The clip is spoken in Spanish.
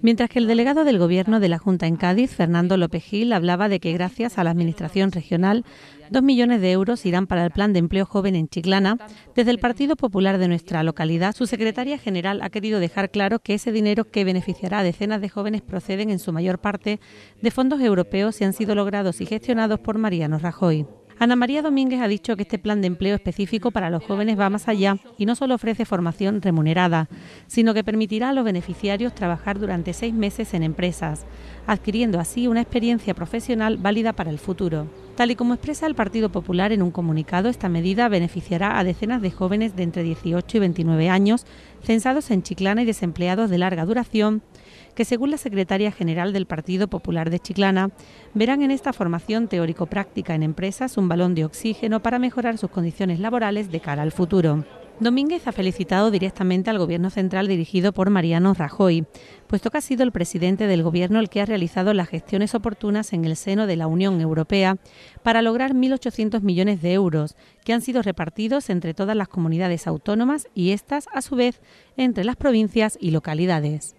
Mientras que el delegado del Gobierno de la Junta en Cádiz, Fernando López Gil, hablaba de que gracias a la Administración Regional, dos millones de euros irán para el Plan de Empleo Joven en Chiclana, desde el Partido Popular de nuestra localidad, su secretaria general ha querido dejar claro que ese dinero que beneficiará a decenas de jóvenes proceden en su mayor parte de fondos europeos y han sido logrados y gestionados por Mariano Rajoy. Ana María Domínguez ha dicho que este plan de empleo específico para los jóvenes va más allá y no solo ofrece formación remunerada, sino que permitirá a los beneficiarios trabajar durante seis meses en empresas, adquiriendo así una experiencia profesional válida para el futuro. Tal y como expresa el Partido Popular en un comunicado, esta medida beneficiará a decenas de jóvenes de entre 18 y 29 años, censados en Chiclana y desempleados de larga duración, que según la secretaria general del Partido Popular de Chiclana, verán en esta formación teórico-práctica en empresas un balón de oxígeno para mejorar sus condiciones laborales de cara al futuro. Domínguez ha felicitado directamente al gobierno central dirigido por Mariano Rajoy, puesto que ha sido el presidente del gobierno el que ha realizado las gestiones oportunas en el seno de la Unión Europea para lograr 1.800 millones de euros, que han sido repartidos entre todas las comunidades autónomas y estas, a su vez, entre las provincias y localidades.